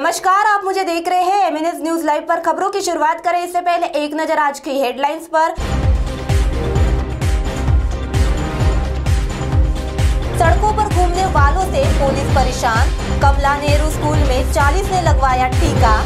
नमस्कार आप मुझे देख रहे हैं एमएनएस न्यूज लाइव पर खबरों की शुरुआत करें इससे पहले एक नजर आज की हेडलाइंस पर सड़कों पर घूमने वालों से पुलिस परेशान कमला नेहरू स्कूल में 40 ने लगवाया टीका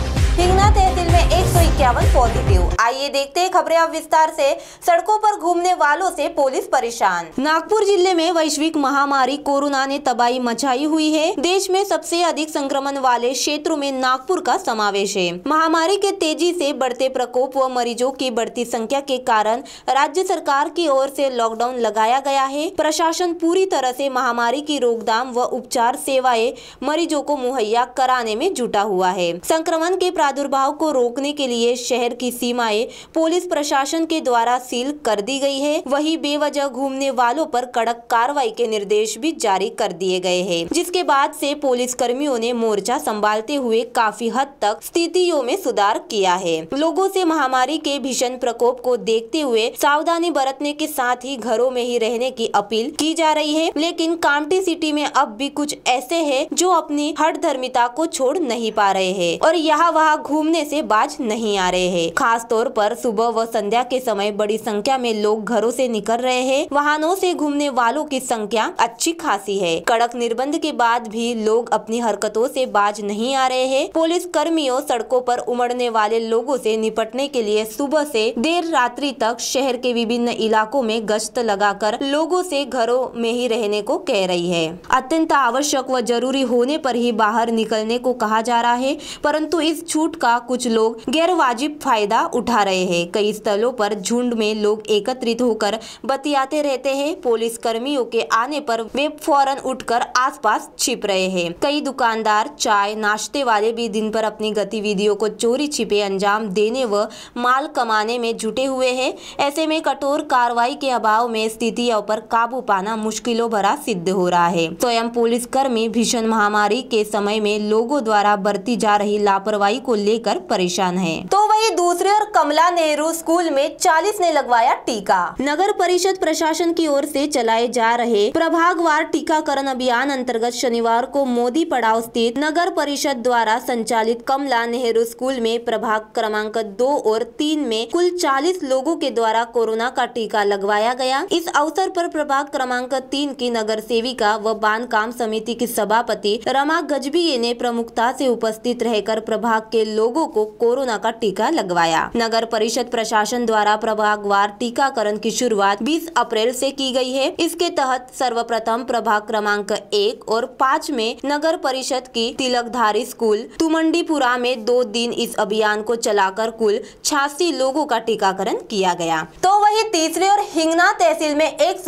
इक्यावन पॉजिटिव आइए देखते हैं खबरें अब विस्तार से सड़कों पर घूमने वालों से पुलिस परेशान नागपुर जिले में वैश्विक महामारी कोरोना ने तबाही मचाई हुई है देश में सबसे अधिक संक्रमण वाले क्षेत्रों में नागपुर का समावेश है महामारी के तेजी ऐसी बढ़ते प्रकोप व मरीजों की बढ़ती संख्या के कारण राज्य सरकार की ओर ऐसी लॉकडाउन लगाया गया है प्रशासन पूरी तरह ऐसी महामारी की रोकथाम व उपचार सेवाएं मरीजों को मुहैया कराने में जुटा हुआ है संक्रमण के प्रादुर्भाव को रोकने के लिए प्रदेश शहर की सीमाएं पुलिस प्रशासन के द्वारा सील कर दी गई है वहीं बेवजह घूमने वालों पर कड़क कार्रवाई के निर्देश भी जारी कर दिए गए हैं जिसके बाद से पुलिस कर्मियों ने मोर्चा संभालते हुए काफी हद तक स्थितियों में सुधार किया है लोगों से महामारी के भीषण प्रकोप को देखते हुए सावधानी बरतने के साथ ही घरों में ही रहने की अपील की जा रही है लेकिन कामटी सिटी में अब भी कुछ ऐसे है जो अपनी हर धर्मिता को छोड़ नहीं पा रहे है और यहाँ वहाँ घूमने से बाज नहीं आ आ रहे हैं खास तौर पर सुबह व संध्या के समय बड़ी संख्या में लोग घरों से निकल रहे हैं वाहनों से घूमने वालों की संख्या अच्छी खासी है कड़क निर्बंध के बाद भी लोग अपनी हरकतों से बाज नहीं आ रहे हैं पुलिस कर्मियों सड़कों पर उमड़ने वाले लोगों से निपटने के लिए सुबह से देर रात्रि तक शहर के विभिन्न इलाकों में गश्त लगाकर लोगों से घरों में ही रहने को कह रही है अत्यंत आवश्यक व जरूरी होने पर ही बाहर निकलने को कहा जा रहा है परंतु इस छूट का कुछ लोग गैर वाजिब फायदा उठा रहे हैं कई स्थलों पर झुंड में लोग एकत्रित होकर बतियाते रहते हैं पुलिस कर्मियों के आने पर वे फौरन उठकर आसपास छिप रहे हैं कई दुकानदार चाय नाश्ते वाले भी दिन पर अपनी गतिविधियों को चोरी छिपे अंजाम देने व माल कमाने में जुटे हुए है ऐसे में कठोर कार्रवाई के अभाव में स्थितियों पर काबू पाना मुश्किलों भरा सिद्ध हो रहा है स्वयं तो पुलिस कर्मी भीषण महामारी के समय में लोगों द्वारा बरती जा रही लापरवाही को लेकर परेशान है तो वहीं दूसरे और कमला नेहरू स्कूल में 40 ने लगवाया टीका नगर परिषद प्रशासन की ओर से चलाए जा रहे प्रभागवार टीकाकरण अभियान अंतर्गत शनिवार को मोदी पड़ाव स्थित नगर परिषद द्वारा संचालित कमला नेहरू स्कूल में प्रभाग क्रमांक दो और तीन में कुल चालीस लोगों के द्वारा कोरोना का टीका लगवाया गया इस अवसर पर प्रभाग क्रमांक तीन की नगर सेविका व बांध काम समिति की सभापति रमा गजबी ने प्रमुखता से उपस्थित रहकर प्रभाग के लोगों को कोरोना का टीका टीका लगवाया नगर परिषद प्रशासन द्वारा प्रभागवार टीकाकरण की शुरुआत 20 अप्रैल से की गई है इसके तहत सर्वप्रथम प्रभाग क्रमांक एक और पाँच में नगर परिषद की तिलकधारी स्कूल तुमंडीपुरा में दो दिन इस अभियान को चलाकर कुल छियासी लोगों का टीकाकरण किया गया तो वही तीसरे और हिंगना तहसील में एक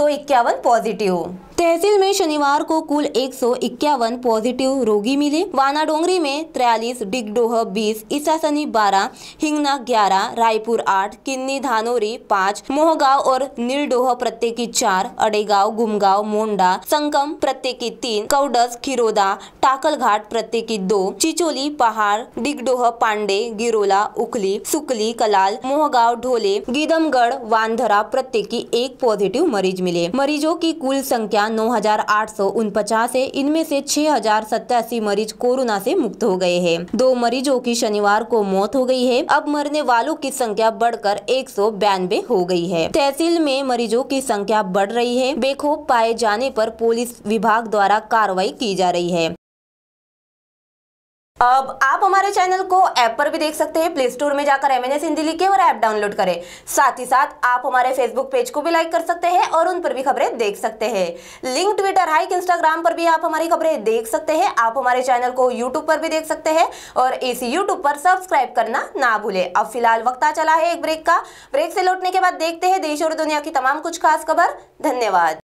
पॉजिटिव तहसील में शनिवार को कुल एक पॉजिटिव रोगी मिले वाना डोंगरी में तिरालीस डिगडोह बीस ईसासनी बारह हिंगना ग्यारह रायपुर आठ किन्नी धानोरी पाँच मोहगांव और नीलडोह प्रत्येकी चार अडेगांव गुमगांव मोंडा संगम प्रत्येकी तीन कौडस खिरोदा टाकलघाट प्रत्येकी दो चिचोली पहाड़ डिगडोह पांडे गिरोला उखली सुकली कलाल मोहगांव ढोले गिदमगढ़ वांधरा प्रत्येकी एक पॉजिटिव मरीज मिले मरीजों की कुल संख्या नौ है इनमें से छह मरीज कोरोना से मुक्त हो गए हैं दो मरीजों की शनिवार को मौत हो गई है अब मरने वालों की संख्या बढ़कर एक हो गई है तहसील में मरीजों की संख्या बढ़ रही है बेखोब पाए जाने पर पुलिस विभाग द्वारा कार्रवाई की जा रही है अब आप हमारे चैनल को ऐप पर भी देख सकते हैं प्ले स्टोर में जाकर एम एन एस हिंदी लिखे और ऐप डाउनलोड करें साथ ही साथ आप हमारे फेसबुक पेज को भी लाइक कर सकते हैं और उन पर भी खबरें देख सकते हैं लिंक ट्विटर हाइक इंस्टाग्राम पर भी आप हमारी खबरें देख सकते हैं आप हमारे चैनल को यूट्यूब पर भी देख सकते हैं और इस यूट्यूब पर सब्सक्राइब करना ना भूले अब फिलहाल वक्ता चला है एक ब्रेक का ब्रेक से लौटने के बाद देखते हैं देश और दुनिया की तमाम कुछ खास खबर धन्यवाद